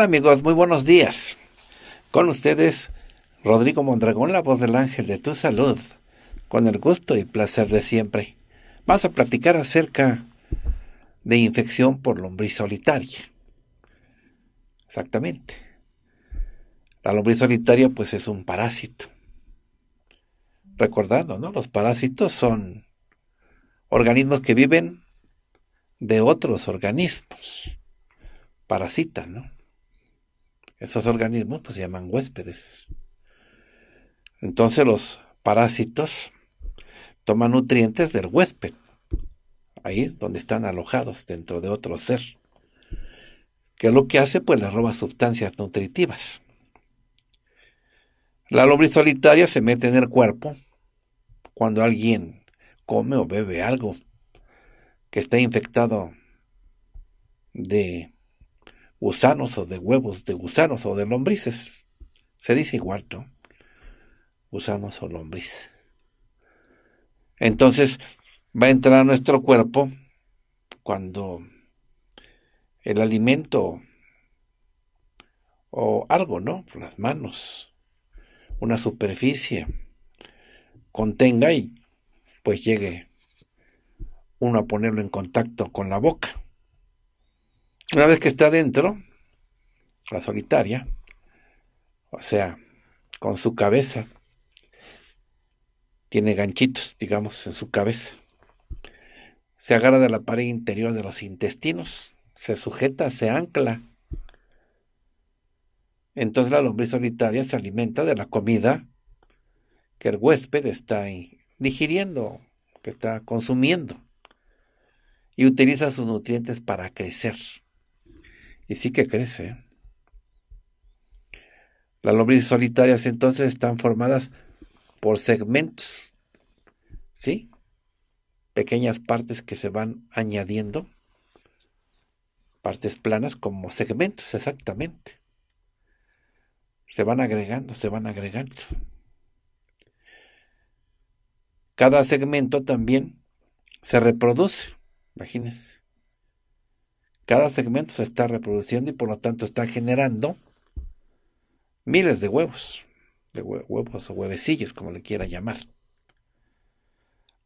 amigos? Muy buenos días. Con ustedes, Rodrigo Mondragón, la voz del ángel de tu salud, con el gusto y placer de siempre. Vamos a platicar acerca de infección por lombriz solitaria. Exactamente. La lombriz solitaria pues es un parásito. Recordando, ¿no? Los parásitos son organismos que viven de otros organismos. parasita, ¿no? Esos organismos pues, se llaman huéspedes. Entonces los parásitos toman nutrientes del huésped, ahí donde están alojados dentro de otro ser. ¿Qué es lo que hace? Pues le roba sustancias nutritivas. La lombriz solitaria se mete en el cuerpo cuando alguien come o bebe algo que está infectado de gusanos o de huevos de gusanos o de lombrices. Se dice igual, ¿no? Gusanos o lombrices. Entonces va a entrar a nuestro cuerpo cuando el alimento o algo, ¿no? las manos, una superficie, contenga y pues llegue uno a ponerlo en contacto con la boca. Una vez que está dentro, la solitaria, o sea, con su cabeza, tiene ganchitos, digamos, en su cabeza. Se agarra de la pared interior de los intestinos, se sujeta, se ancla. Entonces la lombriz solitaria se alimenta de la comida que el huésped está digiriendo, que está consumiendo, y utiliza sus nutrientes para crecer y sí que crece. Las lombrices solitarias entonces están formadas por segmentos, ¿sí? Pequeñas partes que se van añadiendo, partes planas como segmentos exactamente. Se van agregando, se van agregando. Cada segmento también se reproduce, imagínense. Cada segmento se está reproduciendo y por lo tanto está generando miles de huevos, de huevos o huevecillos, como le quiera llamar.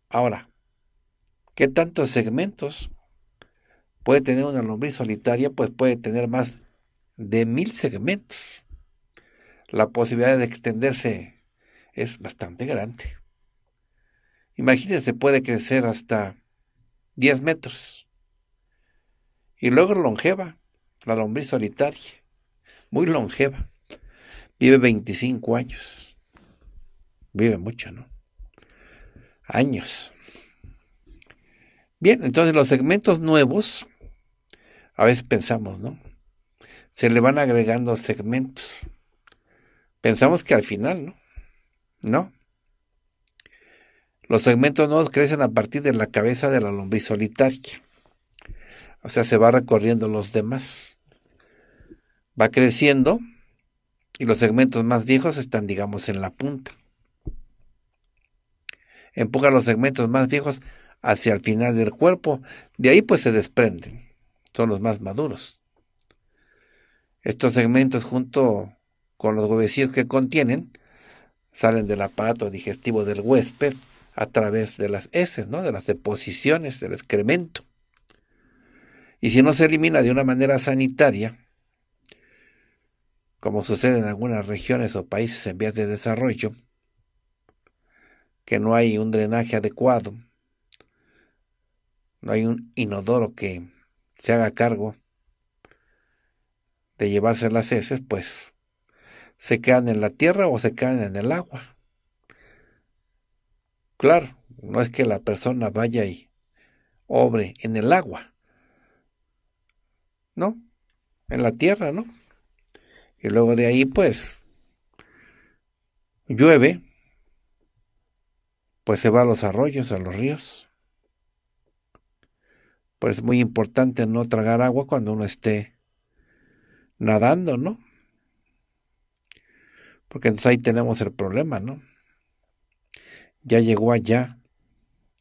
Ahora, ¿qué tantos segmentos puede tener una lombriz solitaria? Pues puede tener más de mil segmentos. La posibilidad de extenderse es bastante grande. Imagínense, puede crecer hasta 10 metros. Y luego longeva, la lombriz solitaria, muy longeva. Vive 25 años. Vive mucho, ¿no? Años. Bien, entonces los segmentos nuevos, a veces pensamos, ¿no? Se le van agregando segmentos. Pensamos que al final, ¿no? No. Los segmentos nuevos crecen a partir de la cabeza de la lombriz solitaria. O sea, se va recorriendo los demás. Va creciendo y los segmentos más viejos están, digamos, en la punta. Empuja los segmentos más viejos hacia el final del cuerpo. De ahí pues se desprenden. Son los más maduros. Estos segmentos junto con los huevecillos que contienen salen del aparato digestivo del huésped a través de las heces, ¿no? de las deposiciones del excremento. Y si no se elimina de una manera sanitaria, como sucede en algunas regiones o países en vías de desarrollo, que no hay un drenaje adecuado, no hay un inodoro que se haga cargo de llevarse las heces, pues se quedan en la tierra o se quedan en el agua. Claro, no es que la persona vaya y obre en el agua, ¿no? En la tierra, ¿no? Y luego de ahí, pues, llueve, pues se va a los arroyos, a los ríos. Pues es muy importante no tragar agua cuando uno esté nadando, ¿no? Porque entonces ahí tenemos el problema, ¿no? Ya llegó allá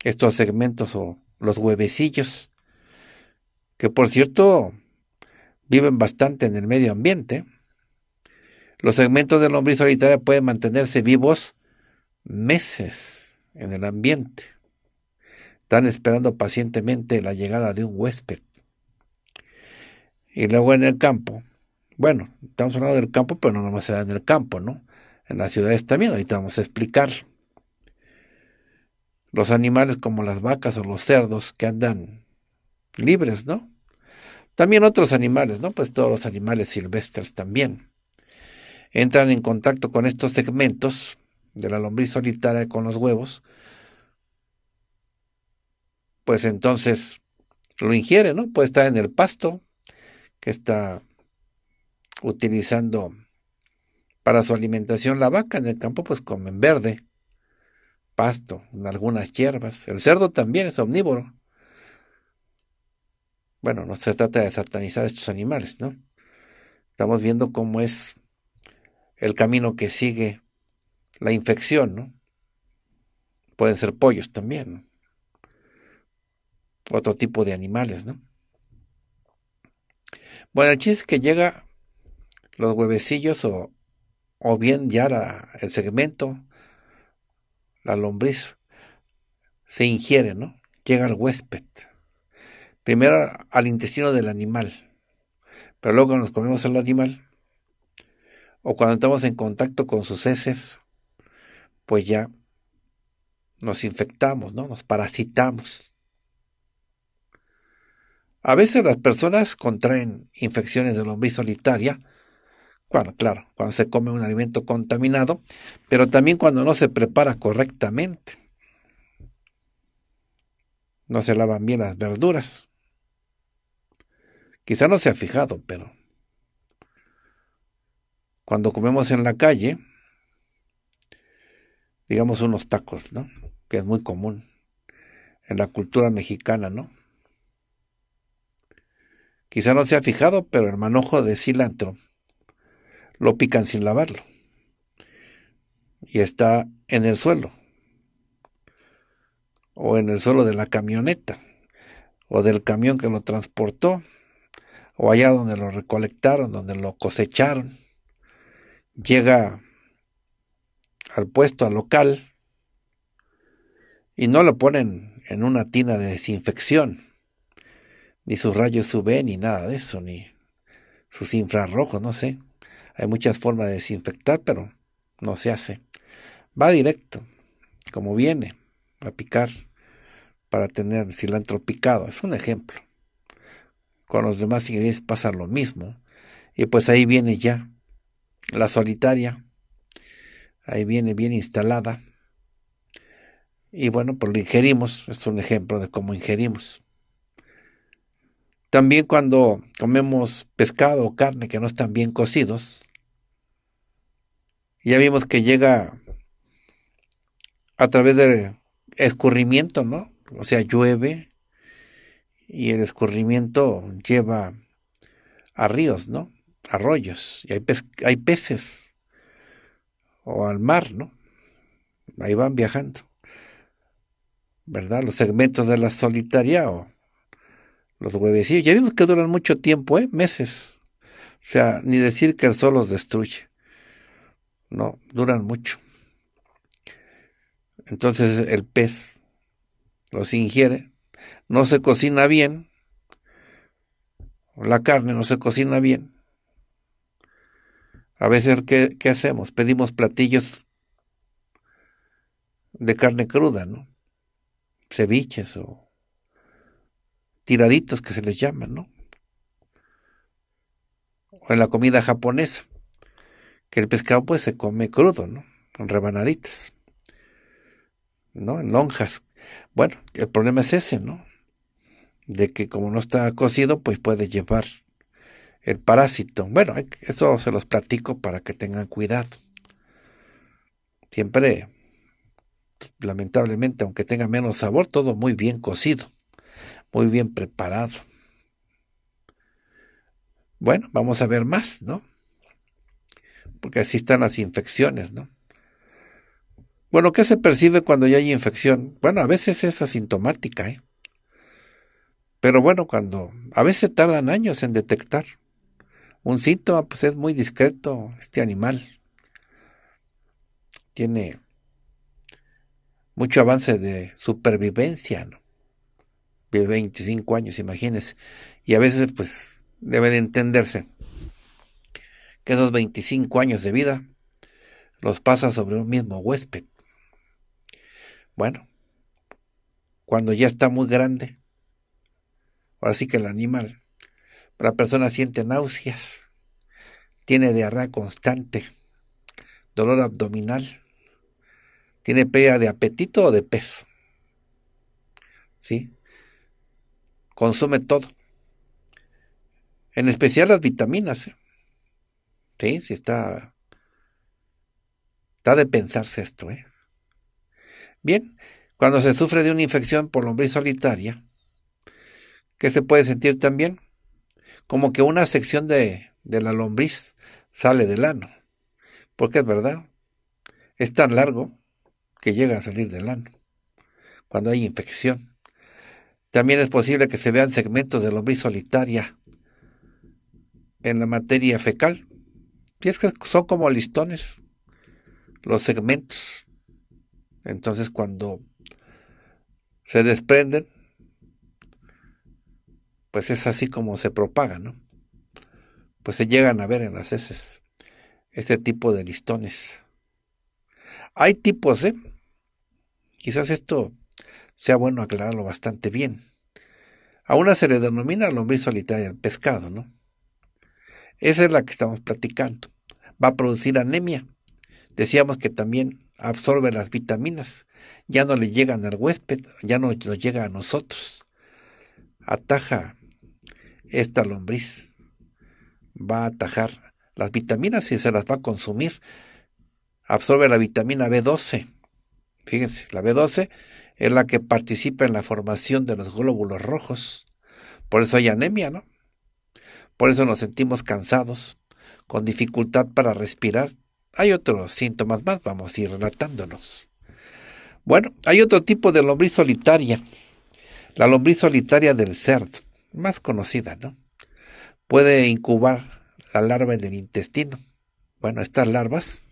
estos segmentos o los huevecillos. Que por cierto, viven bastante en el medio ambiente. Los segmentos de lombriz solitaria pueden mantenerse vivos meses en el ambiente. Están esperando pacientemente la llegada de un huésped. Y luego en el campo. Bueno, estamos hablando del campo, pero no nomás en el campo, ¿no? En las ciudades también, ahorita vamos a explicar. Los animales como las vacas o los cerdos que andan libres, ¿no? También otros animales, ¿no? Pues todos los animales silvestres también. Entran en contacto con estos segmentos de la lombriz solitaria con los huevos. Pues entonces lo ingiere, ¿no? Puede estar en el pasto que está utilizando para su alimentación la vaca. En el campo pues comen verde, pasto, algunas hierbas. El cerdo también es omnívoro. Bueno, no se trata de satanizar a estos animales, ¿no? Estamos viendo cómo es el camino que sigue la infección, ¿no? Pueden ser pollos también, ¿no? otro tipo de animales, ¿no? Bueno, el chiste es que llega los huevecillos o, bien ya el segmento, la lombriz, se ingiere, ¿no? Llega al huésped primero al intestino del animal, pero luego nos comemos al animal o cuando estamos en contacto con sus heces, pues ya nos infectamos, ¿no? Nos parasitamos. A veces las personas contraen infecciones de lombriz solitaria, cuando, claro, cuando se come un alimento contaminado, pero también cuando no se prepara correctamente. No se lavan bien las verduras. Quizá no se ha fijado, pero cuando comemos en la calle, digamos unos tacos, ¿no? Que es muy común en la cultura mexicana, ¿no? Quizá no se ha fijado, pero el manojo de cilantro lo pican sin lavarlo. Y está en el suelo. O en el suelo de la camioneta. O del camión que lo transportó o allá donde lo recolectaron, donde lo cosecharon. Llega al puesto, al local, y no lo ponen en una tina de desinfección, ni sus rayos UV, ni nada de eso, ni sus infrarrojos, no sé. Hay muchas formas de desinfectar, pero no se hace. Va directo, como viene, a picar para tener cilantro picado. Es un ejemplo. Con los demás ingleses pasa lo mismo. Y pues ahí viene ya la solitaria. Ahí viene bien instalada. Y bueno, pues lo ingerimos. Es un ejemplo de cómo ingerimos. También cuando comemos pescado o carne que no están bien cocidos, ya vimos que llega a través del escurrimiento, ¿no? O sea, llueve y el escurrimiento lleva a ríos, ¿no? Arroyos, y hay, hay peces, o al mar, ¿no? Ahí van viajando, ¿verdad? Los segmentos de la solitaria o los huevecillos. Ya vimos que duran mucho tiempo, ¿eh? Meses. O sea, ni decir que el sol los destruye. No, duran mucho. Entonces el pez los ingiere no se cocina bien, la carne no se cocina bien. A veces, ¿qué, hacemos? Pedimos platillos de carne cruda, ¿no? Ceviches o tiraditos que se les llaman, ¿no? O en la comida japonesa, que el pescado pues se come crudo, ¿no? En rebanaditas, ¿no? En lonjas. Bueno, el problema es ese, ¿no? de que como no está cocido, pues puede llevar el parásito. Bueno, eso se los platico para que tengan cuidado. Siempre, lamentablemente, aunque tenga menos sabor, todo muy bien cocido, muy bien preparado. Bueno, vamos a ver más, ¿no? Porque así están las infecciones, ¿no? Bueno, ¿qué se percibe cuando ya hay infección? Bueno, a veces es asintomática, ¿eh? Pero bueno, cuando a veces tardan años en detectar un síntoma, pues es muy discreto este animal. Tiene mucho avance de supervivencia, ¿no? Vive 25 años, imagínense. Y a veces, pues, debe de entenderse que esos 25 años de vida los pasa sobre un mismo huésped. Bueno, cuando ya está muy grande, ahora sí que el animal. La persona siente náuseas, tiene diarrea constante, dolor abdominal, tiene pérdida de apetito o de peso. ¿Sí? Consume todo. En especial las vitaminas. ¿eh? Sí, si está. Está de pensarse esto, ¿eh? Bien, cuando se sufre de una infección por lombriz solitaria, que se puede sentir también? Como que una sección de, de la lombriz sale del ano. Porque es verdad, es tan largo que llega a salir del ano cuando hay infección. También es posible que se vean segmentos de lombriz solitaria en la materia fecal. Y es que son como listones, los segmentos. Entonces cuando se desprenden, pues es así como se propaga, ¿no? Pues se llegan a ver en las heces este tipo de listones. Hay tipos, ¿eh? Quizás esto sea bueno aclararlo bastante bien. A una se le denomina lombriz solitario el pescado, ¿no? Esa es la que estamos platicando. Va a producir anemia. Decíamos que también absorbe las vitaminas. Ya no le llegan al huésped, ya no nos llega a nosotros. Ataja esta lombriz. Va a atajar las vitaminas y se las va a consumir. Absorbe la vitamina B12. Fíjense, la B12 es la que participa en la formación de los glóbulos rojos. Por eso hay anemia, ¿no? Por eso nos sentimos cansados, con dificultad para respirar. Hay otros síntomas más, vamos a ir relatándonos. Bueno, hay otro tipo de lombriz solitaria, la lombriz solitaria del cerdo más conocida, ¿no? Puede incubar la larva en el intestino. Bueno, estas larvas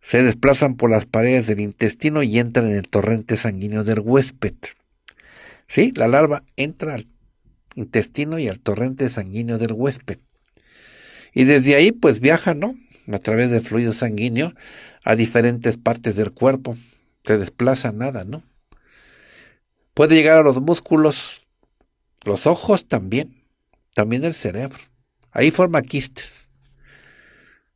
se desplazan por las paredes del intestino y entran en el torrente sanguíneo del huésped. ¿Sí? La larva entra al intestino y al torrente sanguíneo del huésped. Y desde ahí pues viaja, ¿no? A través del fluido sanguíneo a diferentes partes del cuerpo. Se desplaza nada, ¿no? Puede llegar a los músculos, los ojos también, también el cerebro. Ahí forma quistes.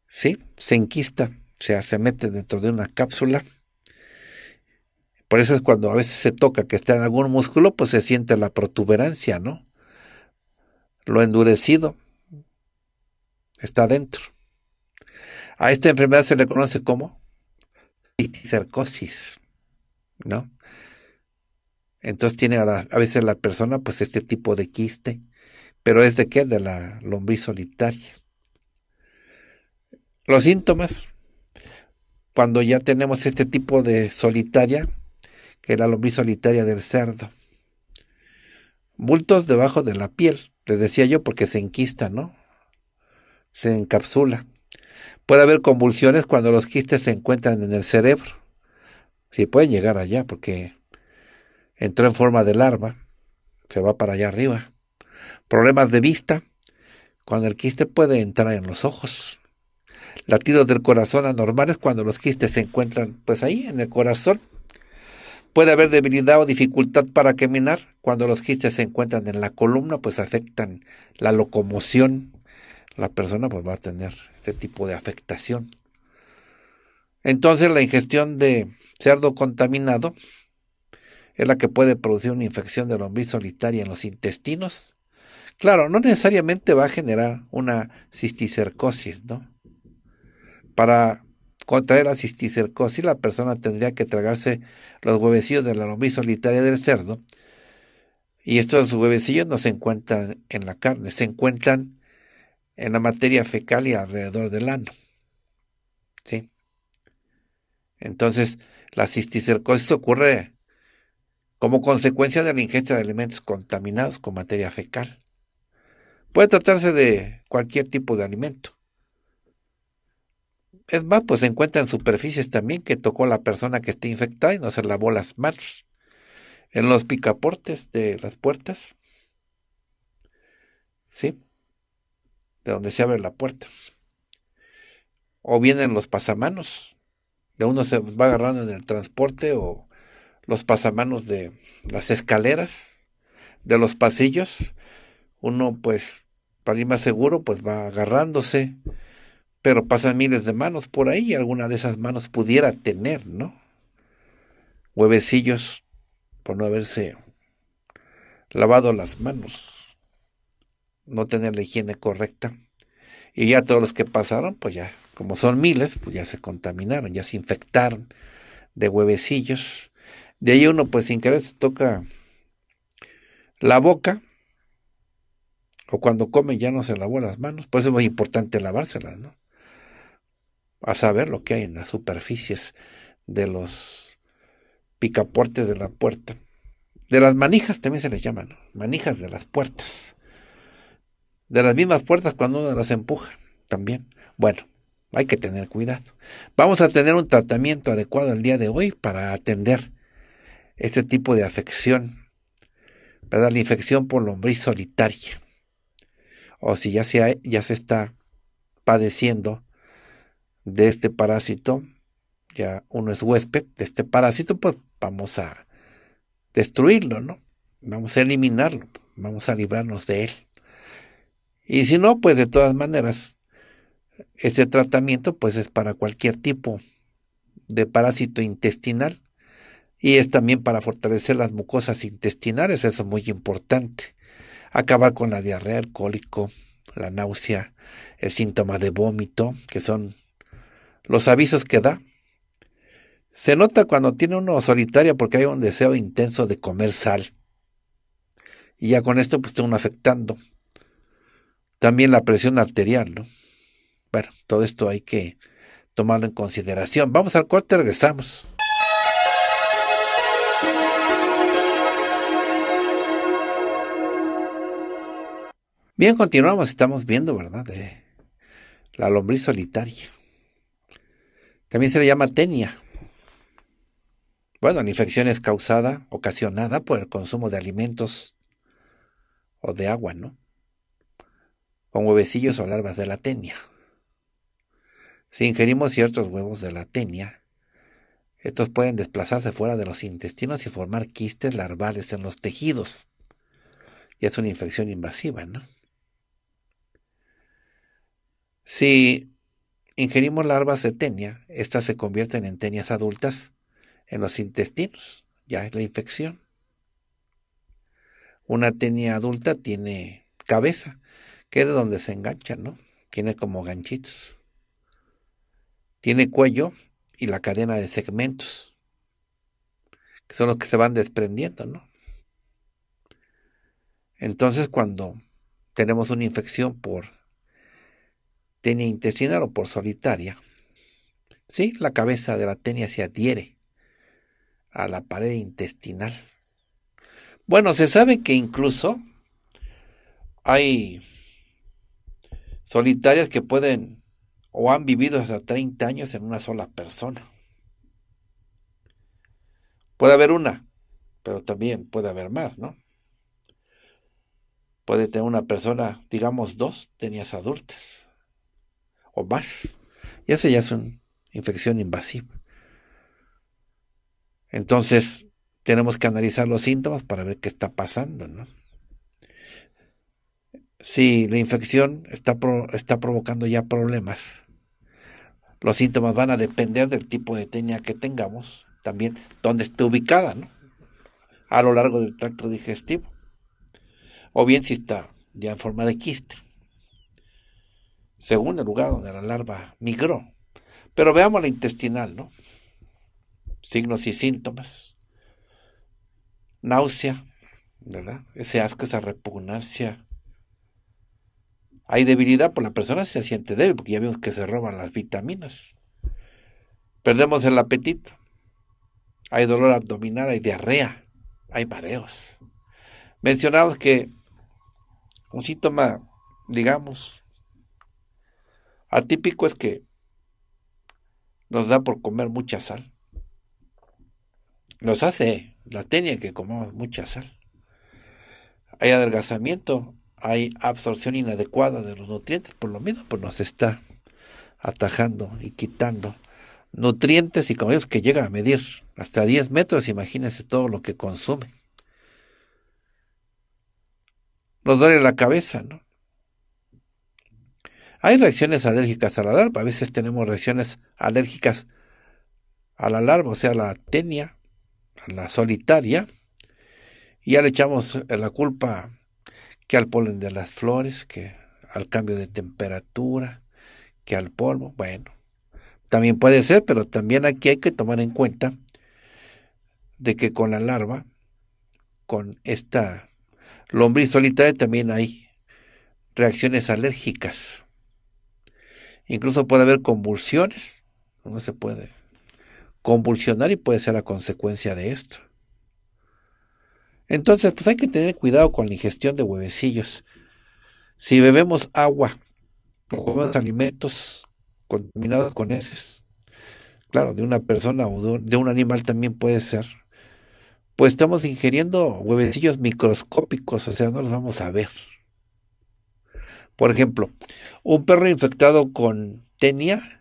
¿Sí? Se enquista, o sea, se mete dentro de una cápsula. Por eso es cuando a veces se toca que está en algún músculo, pues se siente la protuberancia, ¿no? Lo endurecido está dentro. A esta enfermedad se le conoce como cisticercosis, ¿no? Entonces tiene a, veces la persona pues este tipo de quiste, pero es de qué? De la lombriz solitaria. Los síntomas, cuando ya tenemos este tipo de solitaria, que es la lombriz solitaria del cerdo. Bultos debajo de la piel, les decía yo, porque se enquista, ¿no? Se encapsula. Puede haber convulsiones cuando los quistes se encuentran en el cerebro. Si sí, pueden llegar allá, porque entró en forma de larva, se va para allá arriba. Problemas de vista, cuando el quiste puede entrar en los ojos. Latidos del corazón anormales cuando los quistes se encuentran pues ahí en el corazón. Puede haber debilidad o dificultad para caminar cuando los quistes se encuentran en la columna, pues afectan la locomoción. La persona pues va a tener este tipo de afectación. Entonces la ingestión de cerdo contaminado es la que puede producir una infección de lombriz solitaria en los intestinos? Claro, no necesariamente va a generar una cisticercosis, ¿no? Para contraer la cisticercosis, la persona tendría que tragarse los huevecillos de la lombriz solitaria del cerdo. Y estos huevecillos no se encuentran en la carne, se encuentran en la materia fecal y alrededor del ano. ¿Sí? Entonces, la cisticercosis ocurre como consecuencia de la ingesta de alimentos contaminados con materia fecal. Puede tratarse de cualquier tipo de alimento. Es más, pues se en superficies también que tocó la persona que está infectada y no se lavó las manos. En los picaportes de las puertas. ¿Sí? De donde se abre la puerta. O bien en los pasamanos. De uno se va agarrando en el transporte o los pasamanos de las escaleras, de los pasillos. Uno, pues, para ir más seguro, pues va agarrándose, pero pasan miles de manos por ahí, alguna de esas manos pudiera tener, ¿no? Huevecillos por no haberse lavado las manos, no tener la higiene correcta. Y ya todos los que pasaron, pues ya, como son miles, pues ya se contaminaron, ya se infectaron de huevecillos de ahí uno pues sin querer se toca la boca o cuando come ya no se lavó las manos. Por eso es muy importante lavárselas, ¿no? A saber lo que hay en las superficies de los picapuertes de la puerta. De las manijas también se les llaman, ¿no? manijas de las puertas. De las mismas puertas cuando uno las empuja también. Bueno, hay que tener cuidado. Vamos a tener un tratamiento adecuado el día de hoy para atender este tipo de afección, ¿verdad? La infección por lombriz solitaria. O si ya se, ya se está padeciendo de este parásito, ya uno es huésped de este parásito, pues vamos a destruirlo, ¿no? Vamos a eliminarlo, vamos a librarnos de él. Y si no, pues de todas maneras, este tratamiento pues es para cualquier tipo de parásito intestinal y es también para fortalecer las mucosas intestinales, eso es muy importante. Acabar con la diarrea, el cólico, la náusea, el síntoma de vómito, que son los avisos que da. Se nota cuando tiene uno solitario porque hay un deseo intenso de comer sal. Y ya con esto pues está uno afectando. También la presión arterial, ¿no? Bueno, todo esto hay que tomarlo en consideración. Vamos al corte, regresamos. Bien, continuamos. Estamos viendo, ¿verdad? De la lombriz solitaria. También se le llama tenia. Bueno, la infección es causada, ocasionada por el consumo de alimentos o de agua, ¿no? Con huevecillos o larvas de la tenia. Si ingerimos ciertos huevos de la tenia, estos pueden desplazarse fuera de los intestinos y formar quistes larvales en los tejidos. Y es una infección invasiva, ¿no? Si ingerimos larvas de tenia, estas se convierten en tenias adultas en los intestinos, ya es la infección. Una tenia adulta tiene cabeza, que es de donde se engancha, ¿no? Tiene como ganchitos. Tiene cuello y la cadena de segmentos, que son los que se van desprendiendo, ¿no? Entonces cuando tenemos una infección por tenia intestinal o por solitaria, ¿sí? la cabeza de la tenia se adhiere a la pared intestinal. Bueno, se sabe que incluso hay solitarias que pueden o han vivido hasta 30 años en una sola persona. Puede haber una, pero también puede haber más, ¿no? Puede tener una persona, digamos dos, tenias adultas o más. Y eso ya es una infección invasiva. Entonces, tenemos que analizar los síntomas para ver qué está pasando, ¿no? Si la infección está, está provocando ya problemas, los síntomas van a depender del tipo de tenia que tengamos, también dónde esté ubicada, ¿no? A lo largo del tracto digestivo. O bien si está ya en forma de quiste según el lugar donde la larva migró. Pero veamos la intestinal, ¿no? Signos y síntomas. Náusea, ¿verdad? Ese asco, esa repugnancia. Hay debilidad, por la persona se siente débil, porque ya vimos que se roban las vitaminas. Perdemos el apetito. Hay dolor abdominal, hay diarrea, hay mareos. Mencionamos que un síntoma, digamos, Atípico es que nos da por comer mucha sal. Nos hace la tenia que comamos mucha sal. Hay adelgazamiento, hay absorción inadecuada de los nutrientes, por lo mismo, pues nos está atajando y quitando nutrientes y calorías que llega a medir hasta 10 metros, imagínense todo lo que consume. Nos duele la cabeza, ¿no? Hay reacciones alérgicas a la larva, a veces tenemos reacciones alérgicas a la larva, o sea, a la tenia, a la solitaria, y ya le echamos la culpa que al polen de las flores, que al cambio de temperatura, que al polvo, bueno, también puede ser, pero también aquí hay que tomar en cuenta de que con la larva, con esta lombriz solitaria también hay reacciones alérgicas. Incluso puede haber convulsiones. no se puede convulsionar y puede ser la consecuencia de esto. Entonces, pues hay que tener cuidado con la ingestión de huevecillos. Si bebemos agua o comemos alimentos contaminados con heces, claro, de una persona o de un animal también puede ser, pues estamos ingiriendo huevecillos microscópicos, o sea, no los vamos a ver. Por ejemplo, un perro infectado con tenia,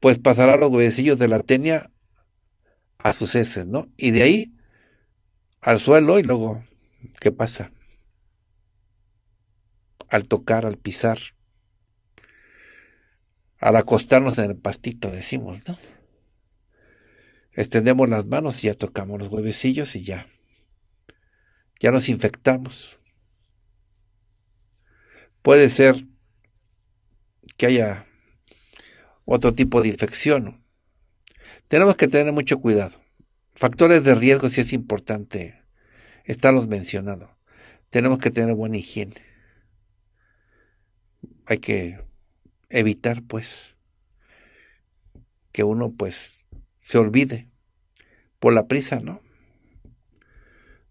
pues pasará los huevecillos de la tenia a sus heces, ¿no? Y de ahí al suelo y luego, ¿qué pasa? Al tocar, al pisar, al acostarnos en el pastito, decimos, ¿no? Extendemos las manos y ya tocamos los huevecillos y ya. Ya nos infectamos. Puede ser que haya otro tipo de infección. Tenemos que tener mucho cuidado. Factores de riesgo sí es importante estarlos mencionando. Tenemos que tener buena higiene. Hay que evitar, pues, que uno, pues, se olvide por la prisa, ¿no?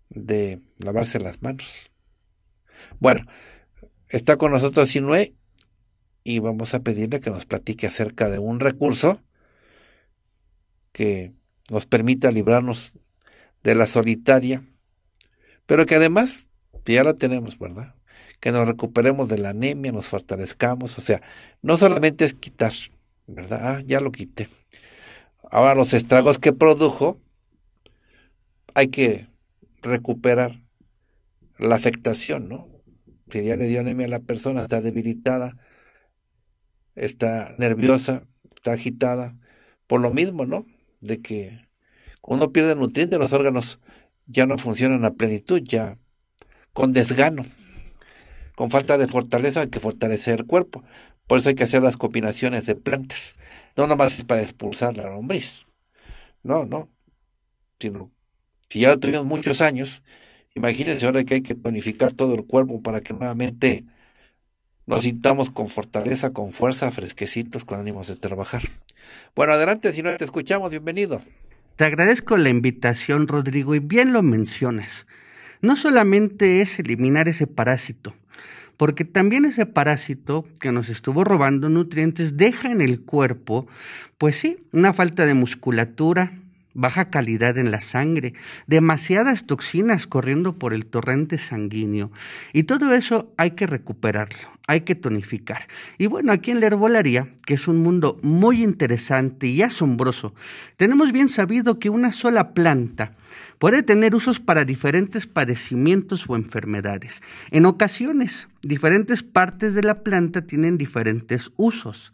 De lavarse las manos. Bueno, Está con nosotros Sinue y vamos a pedirle que nos platique acerca de un recurso que nos permita librarnos de la solitaria, pero que además ya la tenemos, ¿verdad? Que nos recuperemos de la anemia, nos fortalezcamos, o sea, no solamente es quitar, ¿verdad? Ah, ya lo quité. Ahora los estragos que produjo hay que recuperar la afectación, ¿no? ya le dio anemia a la persona, está debilitada, está nerviosa, está agitada, por lo mismo, ¿no? De que uno pierde nutrientes, los órganos ya no funcionan a plenitud, ya con desgano, con falta de fortaleza hay que fortalecer el cuerpo. Por eso hay que hacer las combinaciones de plantas. No nomás es para expulsar la lombriz. No, no. si ya lo tuvimos muchos años, Imagínense ahora que hay que tonificar todo el cuerpo para que nuevamente nos sintamos con fortaleza, con fuerza, fresquecitos, con ánimos de trabajar. Bueno, adelante, si no te escuchamos, bienvenido. Te agradezco la invitación, Rodrigo, y bien lo mencionas. No solamente es eliminar ese parásito, porque también ese parásito que nos estuvo robando nutrientes deja en el cuerpo, pues sí, una falta de musculatura, baja calidad en la sangre, demasiadas toxinas corriendo por el torrente sanguíneo. Y todo eso hay que recuperarlo, hay que tonificar. Y bueno, aquí en la herbolaria, que es un mundo muy interesante y asombroso, tenemos bien sabido que una sola planta puede tener usos para diferentes padecimientos o enfermedades. En ocasiones, diferentes partes de la planta tienen diferentes usos.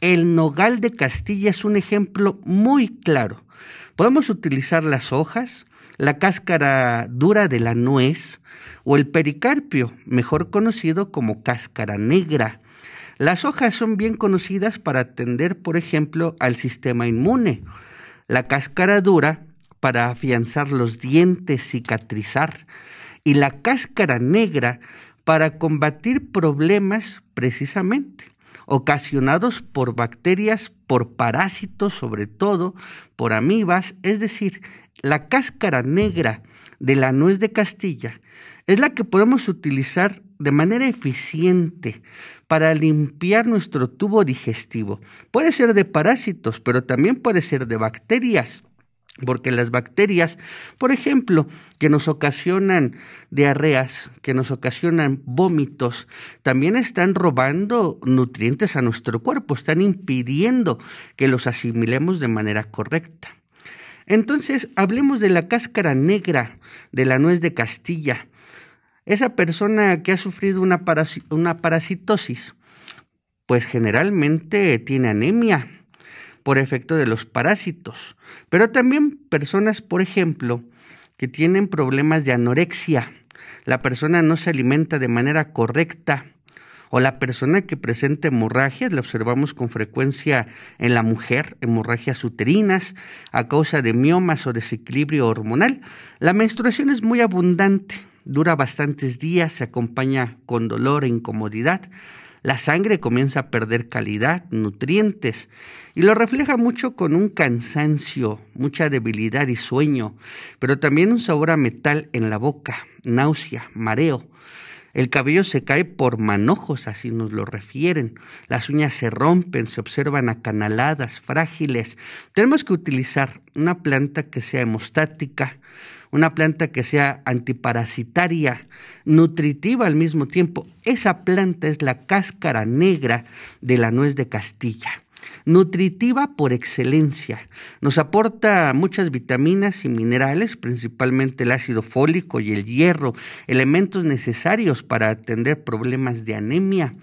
El nogal de Castilla es un ejemplo muy claro. Podemos utilizar las hojas, la cáscara dura de la nuez o el pericarpio, mejor conocido como cáscara negra. Las hojas son bien conocidas para atender, por ejemplo, al sistema inmune. La cáscara dura para afianzar los dientes, cicatrizar. Y la cáscara negra para combatir problemas precisamente ocasionados por bacterias, por parásitos, sobre todo por amibas, es decir, la cáscara negra de la nuez de Castilla es la que podemos utilizar de manera eficiente para limpiar nuestro tubo digestivo. Puede ser de parásitos, pero también puede ser de bacterias porque las bacterias, por ejemplo, que nos ocasionan diarreas, que nos ocasionan vómitos, también están robando nutrientes a nuestro cuerpo, están impidiendo que los asimilemos de manera correcta. Entonces, hablemos de la cáscara negra de la nuez de Castilla. Esa persona que ha sufrido una, una parasitosis, pues generalmente tiene anemia, por efecto de los parásitos. Pero también personas, por ejemplo, que tienen problemas de anorexia. La persona no se alimenta de manera correcta. O la persona que presenta hemorragias, la observamos con frecuencia en la mujer, hemorragias uterinas, a causa de miomas o desequilibrio hormonal. La menstruación es muy abundante, dura bastantes días, se acompaña con dolor e incomodidad. La sangre comienza a perder calidad, nutrientes, y lo refleja mucho con un cansancio, mucha debilidad y sueño, pero también un sabor a metal en la boca, náusea, mareo. El cabello se cae por manojos, así nos lo refieren. Las uñas se rompen, se observan acanaladas, frágiles. Tenemos que utilizar una planta que sea hemostática, una planta que sea antiparasitaria, nutritiva al mismo tiempo. Esa planta es la cáscara negra de la nuez de Castilla nutritiva por excelencia. Nos aporta muchas vitaminas y minerales, principalmente el ácido fólico y el hierro, elementos necesarios para atender problemas de anemia.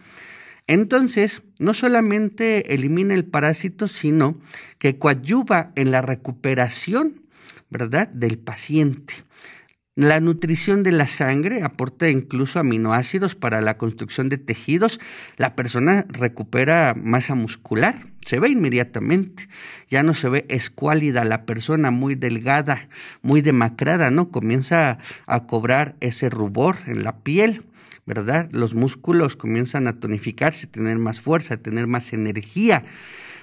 Entonces, no solamente elimina el parásito, sino que coadyuva en la recuperación ¿verdad?, del paciente. La nutrición de la sangre aporta incluso aminoácidos para la construcción de tejidos. La persona recupera masa muscular, se ve inmediatamente. Ya no se ve escuálida la persona, muy delgada, muy demacrada, ¿no? Comienza a cobrar ese rubor en la piel. ¿Verdad? Los músculos comienzan a tonificarse, tener más fuerza, tener más energía.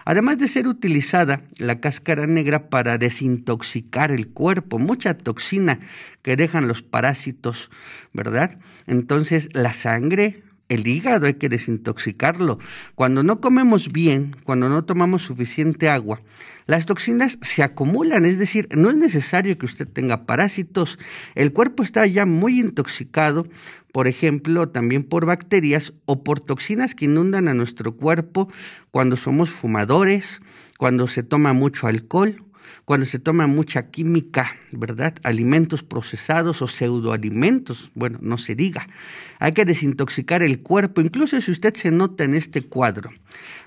Además de ser utilizada la cáscara negra para desintoxicar el cuerpo, mucha toxina que dejan los parásitos, ¿verdad? Entonces la sangre el hígado hay que desintoxicarlo. Cuando no comemos bien, cuando no tomamos suficiente agua, las toxinas se acumulan, es decir, no es necesario que usted tenga parásitos. El cuerpo está ya muy intoxicado, por ejemplo, también por bacterias o por toxinas que inundan a nuestro cuerpo cuando somos fumadores, cuando se toma mucho alcohol, cuando se toma mucha química, ¿verdad? Alimentos procesados o pseudoalimentos, bueno, no se diga. Hay que desintoxicar el cuerpo, incluso si usted se nota en este cuadro,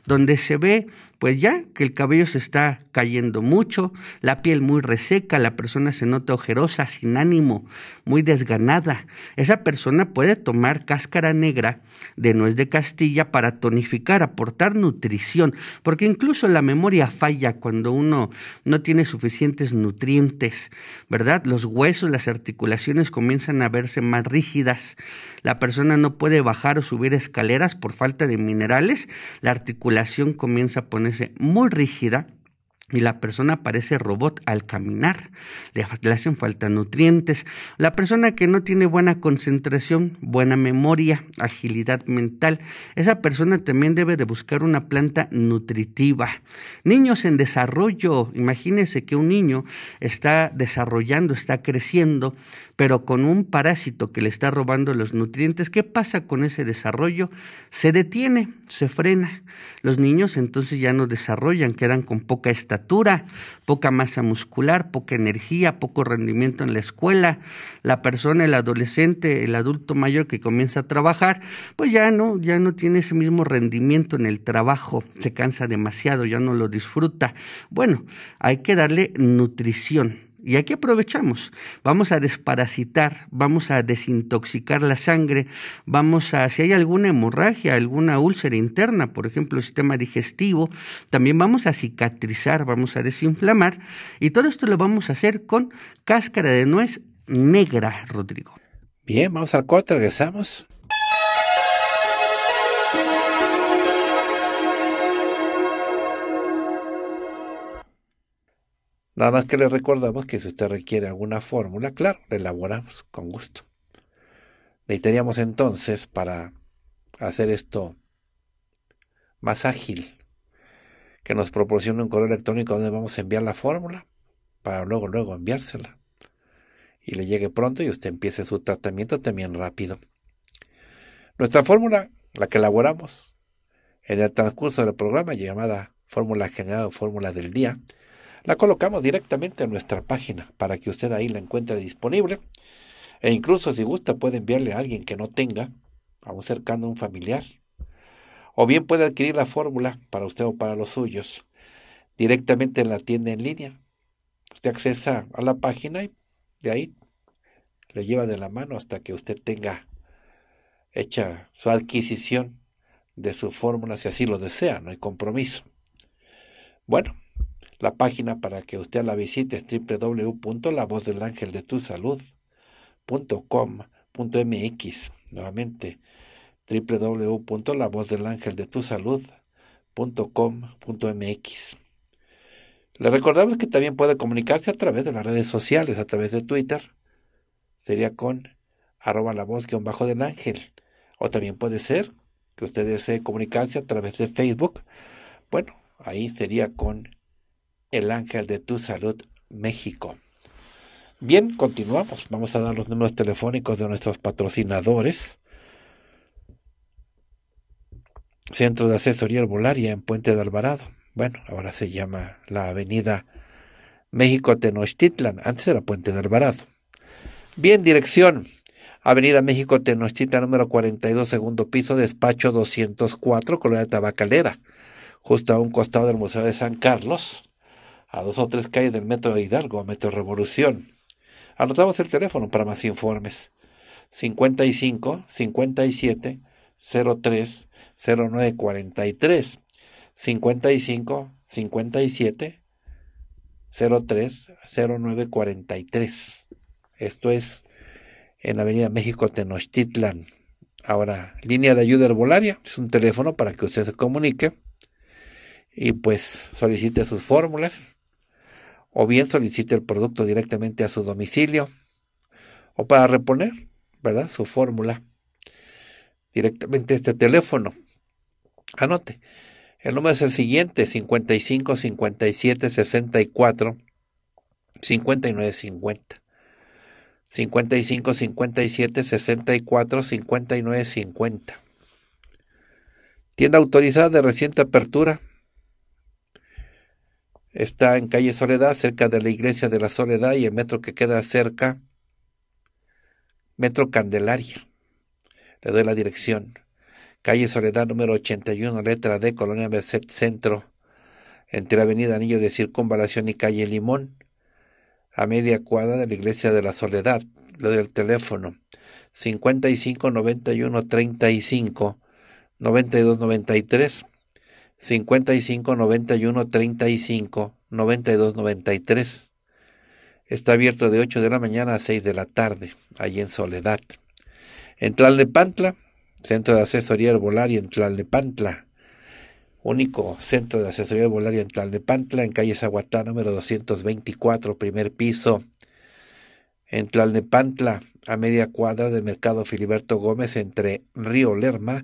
donde se ve pues ya que el cabello se está cayendo mucho, la piel muy reseca, la persona se nota ojerosa, sin ánimo, muy desganada. Esa persona puede tomar cáscara negra de nuez de castilla para tonificar, aportar nutrición, porque incluso la memoria falla cuando uno no tiene suficientes nutrientes, ¿verdad? Los huesos, las articulaciones comienzan a verse más rígidas, la persona no puede bajar o subir escaleras por falta de minerales, la articulación comienza a poner muy rígida y la persona parece robot al caminar, le, hacen falta nutrientes. La persona que no tiene buena concentración, buena memoria, agilidad mental, esa persona también debe de buscar una planta nutritiva. Niños en desarrollo, imagínense que un niño está desarrollando, está creciendo, pero con un parásito que le está robando los nutrientes, ¿qué pasa con ese desarrollo? Se detiene, se frena. Los niños entonces ya no desarrollan, quedan con poca estatura, poca masa muscular, poca energía, poco rendimiento en la escuela. La persona, el adolescente, el adulto mayor que comienza a trabajar, pues ya no, ya no tiene ese mismo rendimiento en el trabajo, se cansa demasiado, ya no lo disfruta. Bueno, hay que darle nutrición y aquí aprovechamos, vamos a desparasitar, vamos a desintoxicar la sangre, vamos a, si hay alguna hemorragia, alguna úlcera interna, por ejemplo, el sistema digestivo, también vamos a cicatrizar, vamos a desinflamar, y todo esto lo vamos a hacer con cáscara de nuez negra, Rodrigo. Bien, vamos al corte, regresamos. Nada más que le recordamos que si usted requiere alguna fórmula, claro, la elaboramos con gusto. Necesitaríamos entonces para hacer esto más ágil, que nos proporcione un correo electrónico donde vamos a enviar la fórmula para luego, luego enviársela. Y le llegue pronto y usted empiece su tratamiento también rápido. Nuestra fórmula, la que elaboramos en el transcurso del programa llamada fórmula generada o fórmula del día, la colocamos directamente a nuestra página para que usted ahí la encuentre disponible. E incluso si gusta puede enviarle a alguien que no tenga, a un cercano, a un familiar. O bien puede adquirir la fórmula para usted o para los suyos directamente en la tienda en línea. Usted accesa a la página y de ahí le lleva de la mano hasta que usted tenga hecha su adquisición de su fórmula si así lo desea, no hay compromiso. Bueno, la página para que usted la visite es www.lavozdelangeldetusalud.com.mx. Nuevamente, www.lavozdelangeldetusalud.com.mx. Le recordamos que también puede comunicarse a través de las redes sociales, a través de Twitter. Sería con arroba la voz guión bajo del ángel. O también puede ser que usted desee comunicarse a través de Facebook. Bueno, ahí sería con el ángel de tu salud, México. Bien, continuamos. Vamos a dar los números telefónicos de nuestros patrocinadores. Centro de Asesoría Herbolaria en Puente de Alvarado. Bueno, ahora se llama la Avenida México Tenochtitlan. Antes era Puente de Alvarado. Bien, dirección. Avenida México Tenochtitlan número 42, segundo piso, despacho 204, Colonia Tabacalera, justo a un costado del Museo de San Carlos a dos o tres calles del metro de Hidalgo, a Metro Revolución. Anotamos el teléfono para más informes. 55 57 03 09 55 57 03 09 Esto es en Avenida México Tenochtitlan. Ahora, línea de ayuda herbolaria, es un teléfono para que usted se comunique y pues solicite sus fórmulas o bien solicite el producto directamente a su domicilio o para reponer, ¿verdad? Su fórmula directamente a este teléfono. Anote. El número es el siguiente, 55 57 64 59 50. 55 57 64 59 50. Tienda autorizada de reciente apertura, Está en calle Soledad, cerca de la iglesia de la Soledad y el metro que queda cerca, Metro Candelaria. Le doy la dirección. Calle Soledad número 81, letra D, Colonia Merced Centro, entre Avenida Anillo de Circunvalación y Calle Limón, a media cuadra de la Iglesia de la Soledad. Lo del teléfono 55 91 35 92 93. 55 91 35 92 93. Está abierto de 8 de la mañana a 6 de la tarde, ahí en Soledad. En Tlalnepantla, Centro de Asesoría Herbolaria en Tlalnepantla. Único centro de asesoría herbolaria en Tlalnepantla, en calle Zaguatá, número 224, primer piso. En Tlalnepantla, a media cuadra del mercado Filiberto Gómez, entre Río Lerma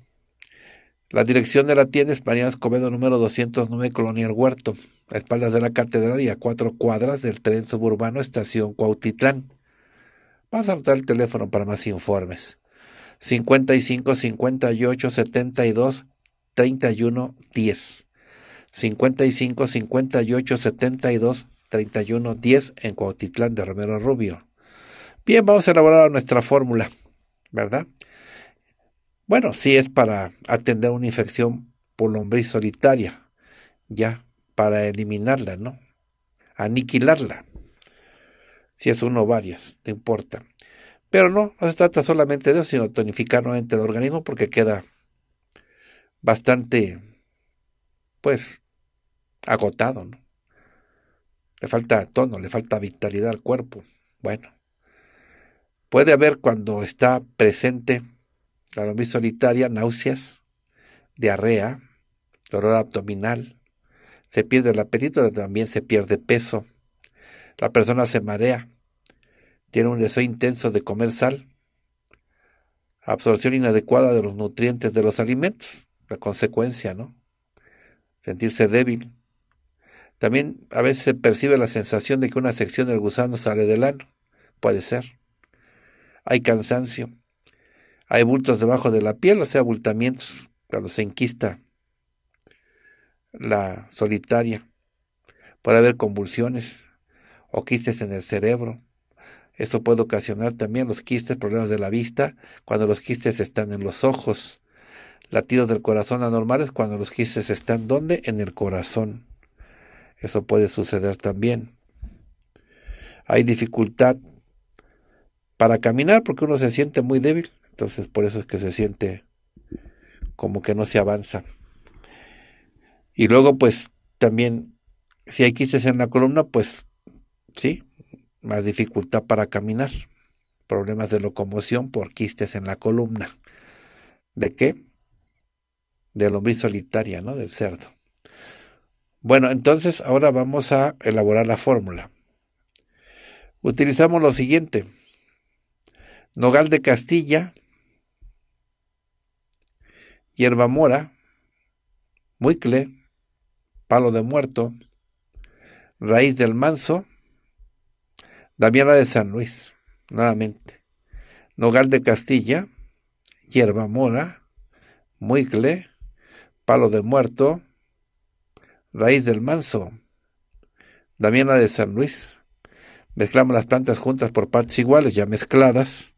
La dirección de la tienda es María Escobedo número 209, Colonial Huerto, a espaldas de la catedral y a cuatro cuadras del tren suburbano Estación Cuautitlán. Vamos a anotar el teléfono para más informes. 55 58 72 31 10. 55 58 72 31 10 en Cuautitlán de Romero Rubio. Bien, vamos a elaborar nuestra fórmula, ¿verdad? Bueno, sí es para atender una infección por lombriz solitaria, ya, para eliminarla, ¿no? Aniquilarla. Si es uno o varias, te importa. Pero no, no se trata solamente de eso, sino tonificar nuevamente el organismo porque queda bastante, pues, agotado, ¿no? Le falta tono, le falta vitalidad al cuerpo. Bueno, puede haber cuando está presente la solitaria, náuseas, diarrea, dolor abdominal, se pierde el apetito, también se pierde peso, la persona se marea, tiene un deseo intenso de comer sal, absorción inadecuada de los nutrientes de los alimentos, la consecuencia, ¿no? Sentirse débil. También a veces se percibe la sensación de que una sección del gusano sale del ano, puede ser. Hay cansancio, hay bultos debajo de la piel, o sea, abultamientos, cuando se enquista la solitaria. Puede haber convulsiones o quistes en el cerebro. Eso puede ocasionar también los quistes, problemas de la vista, cuando los quistes están en los ojos. Latidos del corazón anormales cuando los quistes están donde? En el corazón. Eso puede suceder también. Hay dificultad para caminar porque uno se siente muy débil. Entonces por eso es que se siente como que no se avanza. Y luego pues también, si hay quistes en la columna, pues sí, más dificultad para caminar, problemas de locomoción por quistes en la columna. ¿De qué? De lombriz solitaria, ¿no? Del cerdo. Bueno, entonces ahora vamos a elaborar la fórmula. Utilizamos lo siguiente. Nogal de Castilla, hierba mora, muicle, palo de muerto, raíz del manso, damiana de San Luis, nuevamente, nogal de Castilla, hierba mora, muicle, palo de muerto, raíz del manso, damiana de San Luis. Mezclamos las plantas juntas por partes iguales, ya mezcladas.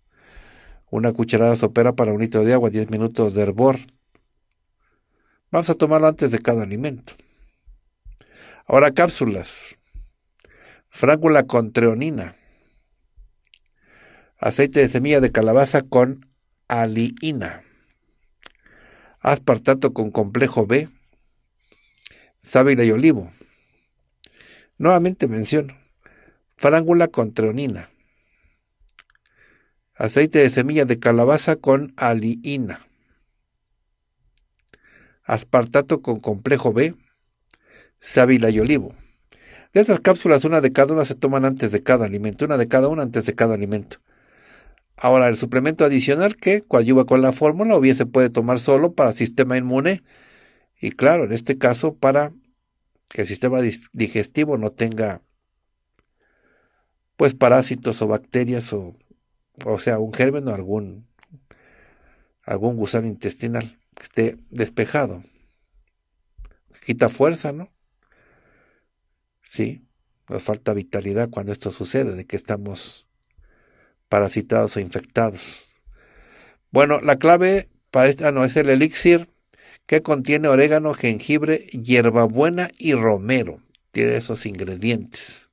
Una cucharada sopera para un litro de agua, 10 minutos de hervor, Vamos a tomarlo antes de cada alimento. Ahora cápsulas. Frángula con treonina. Aceite de semilla de calabaza con aliina. Aspartato con complejo B. Sábila y olivo. Nuevamente menciono. Frángula con treonina. Aceite de semilla de calabaza con aliina aspartato con complejo B, sábila y olivo. De estas cápsulas, una de cada una se toman antes de cada alimento, una de cada una antes de cada alimento. Ahora, el suplemento adicional que coadyuva con la fórmula o bien se puede tomar solo para sistema inmune y claro, en este caso para que el sistema digestivo no tenga pues parásitos o bacterias o o sea, un germen o algún algún gusano intestinal que esté despejado. Quita fuerza, ¿no? Sí, nos falta vitalidad cuando esto sucede, de que estamos parasitados o e infectados. Bueno, la clave para esta ah, no es el elixir que contiene orégano, jengibre, hierbabuena y romero. Tiene esos ingredientes.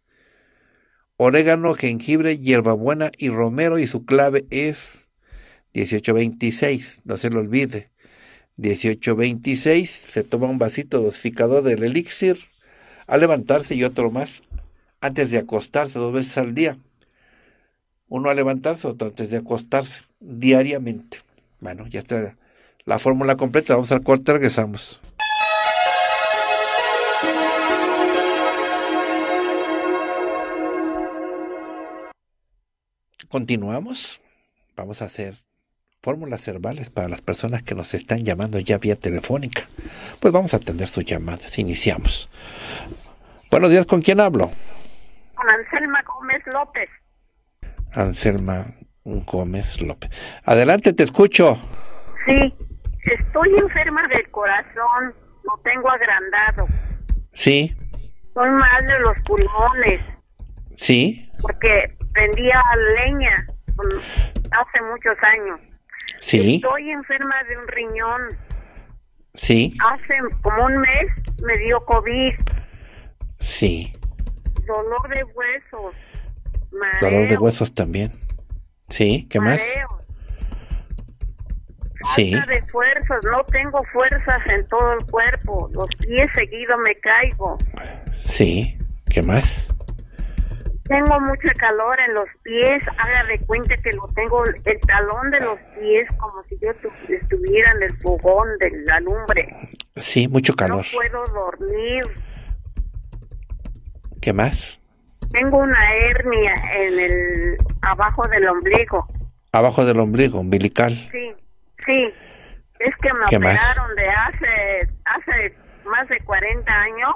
Orégano, jengibre, hierbabuena y romero y su clave es 1826, no se lo olvide. 18.26, se toma un vasito dosificador del elixir al levantarse y otro más antes de acostarse dos veces al día. Uno al levantarse, otro antes de acostarse, diariamente. Bueno, ya está la fórmula completa. Vamos al y regresamos. Continuamos. Vamos a hacer fórmulas Cervales para las personas que nos están llamando ya vía telefónica. Pues vamos a atender sus llamadas. Iniciamos. Buenos días, ¿con quién hablo? Con Anselma Gómez López. Anselma Gómez López. Adelante, te escucho. Sí, estoy enferma del corazón, lo tengo agrandado. Sí. Son mal de los pulmones. Sí. Porque vendía leña hace muchos años. Sí. Estoy enferma de un riñón. Sí. Hace como un mes me dio COVID. Sí. Dolor de huesos. Dolor de huesos también. Sí, ¿qué más? Sí. Falta de fuerzas, no tengo fuerzas en todo el cuerpo. Los pies seguido me caigo. Sí, ¿qué más? Tengo mucho calor en los pies, hágale cuenta que lo tengo, el talón de los pies, como si yo estuviera en el fogón de la lumbre. Sí, mucho calor. No puedo dormir. ¿Qué más? Tengo una hernia en el, abajo del ombligo. Abajo del ombligo, umbilical. Sí, sí. Es que me operaron de hace, hace más de 40 años.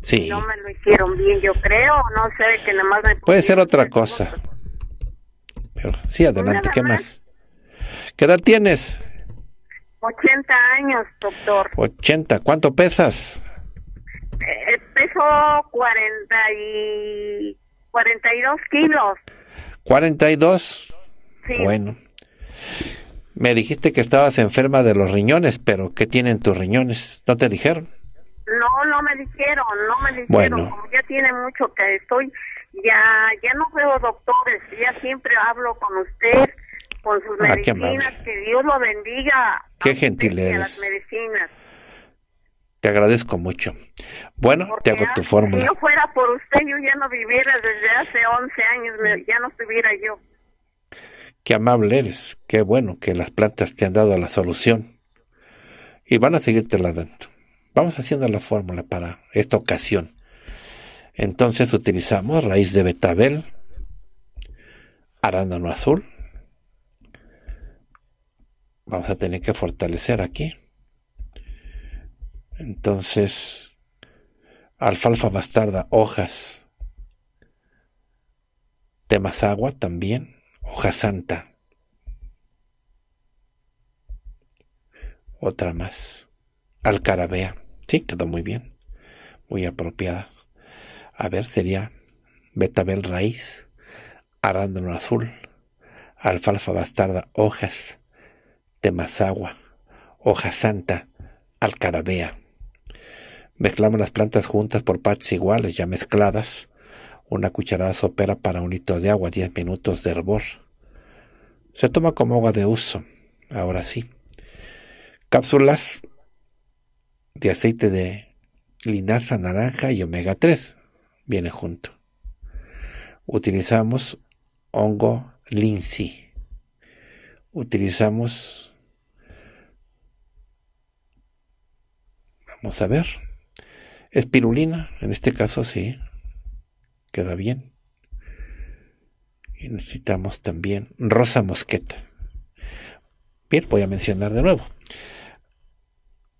Sí. No me lo hicieron bien, yo creo, no sé, que nada más me Puede ser otra cosa. Pero sí, pues adelante, ¿qué más? ¿Qué edad tienes? 80 años, doctor. 80, ¿cuánto pesas? Eh, peso 40 y 42 kilos. 42. Sí. Bueno. Me dijiste que estabas enferma de los riñones, pero ¿qué tienen tus riñones? ¿No te dijeron? no me dijeron, ya tiene mucho que estoy, ya, ya no veo doctores, ya siempre hablo con usted, con sus ah, medicinas, que Dios lo bendiga. Qué gentil eres. Te agradezco mucho. Bueno, te hago tu fórmula. Si yo fuera por usted, yo ya no viviera desde hace 11 años, ya no estuviera yo. Qué amable eres, qué bueno que las plantas te han dado la solución. Y van a seguirte la dando. Vamos haciendo la fórmula para esta ocasión. Entonces utilizamos raíz de betabel, arándano azul. Vamos a tener que fortalecer aquí. Entonces, alfalfa bastarda, hojas. Temas agua también, hoja santa. Otra más. Alcarabea. Sí, quedó muy bien. Muy apropiada. A ver, sería betabel raíz, arándano azul, alfalfa bastarda, hojas, temazagua, hoja santa, alcarabea. Mezclamos las plantas juntas por partes iguales, ya mezcladas. Una cucharada sopera para un litro de agua, 10 minutos de hervor. Se toma como agua de uso. Ahora sí. Cápsulas de aceite de linaza naranja y omega 3. Viene junto. Utilizamos hongo linsi. Utilizamos... Vamos a ver. Espirulina, en este caso sí. Queda bien. Y necesitamos también rosa mosqueta. Bien, voy a mencionar de nuevo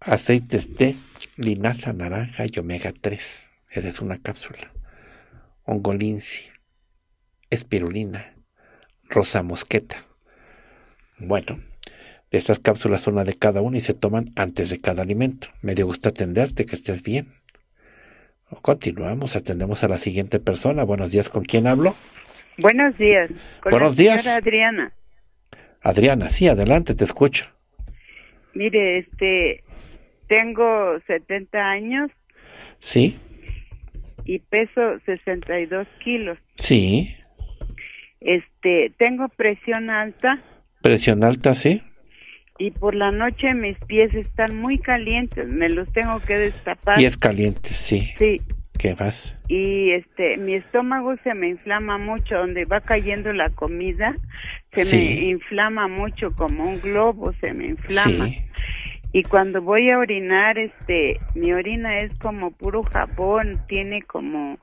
aceites de linaza, naranja y omega 3. Esa es una cápsula. Ongolinci, espirulina, rosa mosqueta. Bueno, de estas cápsulas una de cada una y se toman antes de cada alimento. Me dio gusto atenderte, que estés bien. Continuamos, atendemos a la siguiente persona. Buenos días, ¿con quién hablo? Buenos días. Buenos días. Adriana. Adriana, sí, adelante, te escucho. Mire, este, tengo 70 años. Sí. Y peso 62 kilos. Sí. Este, tengo presión alta. Presión alta, sí. Y por la noche mis pies están muy calientes, me los tengo que destapar. Pies calientes, sí. Sí. ¿Qué vas Y este, mi estómago se me inflama mucho, donde va cayendo la comida, se me inflama mucho como un globo, se me inflama. Sí y cuando voy a orinar, este, mi orina es como puro jabón, tiene como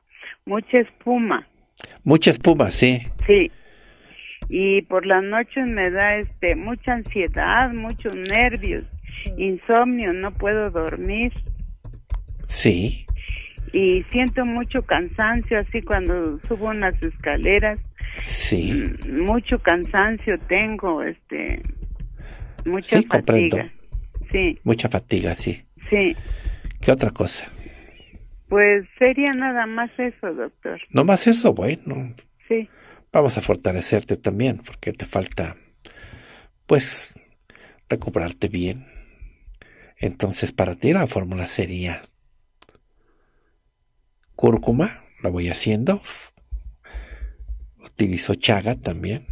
mucha espuma. Mucha espuma, sí. Sí. Y por las noches me da este mucha ansiedad, muchos nervios, insomnio, no puedo dormir. Sí. Y siento mucho cansancio así cuando subo unas escaleras. Sí. Mm, mucho cansancio tengo, este mucha sí, Mucha fatiga, sí. Sí. ¿Qué otra cosa? Pues sería nada más eso, doctor. No más eso, bueno. Sí. Vamos a fortalecerte también, porque te falta, pues, recuperarte bien. Entonces, para ti la fórmula sería cúrcuma, la voy haciendo. Utilizo chaga también,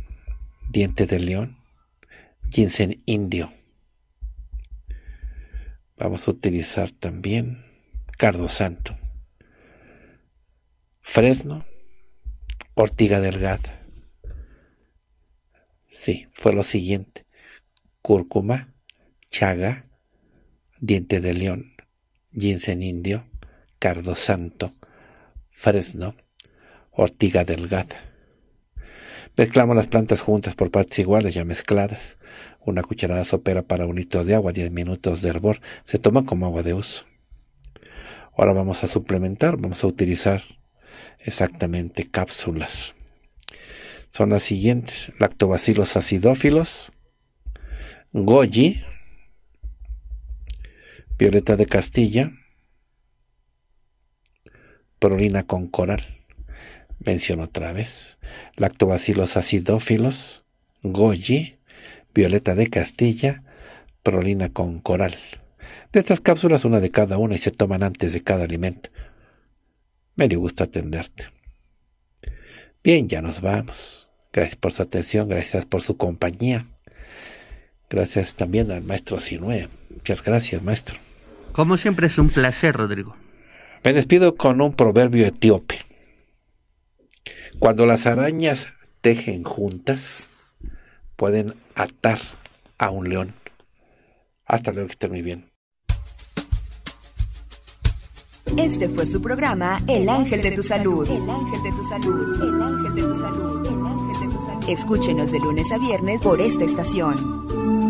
diente de león, ginseng indio. Vamos a utilizar también cardo santo, fresno, ortiga delgada. Sí, fue lo siguiente. Cúrcuma, chaga, diente de león, ginseng indio, cardo santo, fresno, ortiga delgada. Mezclamos las plantas juntas por partes iguales ya mezcladas. Una cucharada sopera para un litro de agua, 10 minutos de hervor. Se toma como agua de uso. Ahora vamos a suplementar, vamos a utilizar exactamente cápsulas. Son las siguientes: lactobacilos acidófilos, goji, violeta de Castilla, prolina con coral menciono otra vez, lactobacilos acidófilos, goji, violeta de Castilla, prolina con coral. De estas cápsulas, una de cada una y se toman antes de cada alimento. Me dio gusto atenderte. Bien, ya nos vamos. Gracias por su atención, gracias por su compañía. Gracias también al maestro Sinue. Muchas gracias, maestro. Como siempre es un placer, Rodrigo. Me despido con un proverbio etíope. Cuando las arañas tejen juntas, pueden atar a un león. Hasta luego, que estén muy bien. Este fue su programa El Ángel de tu Salud. El Ángel de tu Salud. El Ángel de Salud. El Ángel de tu Salud. Escúchenos de lunes a viernes por esta estación.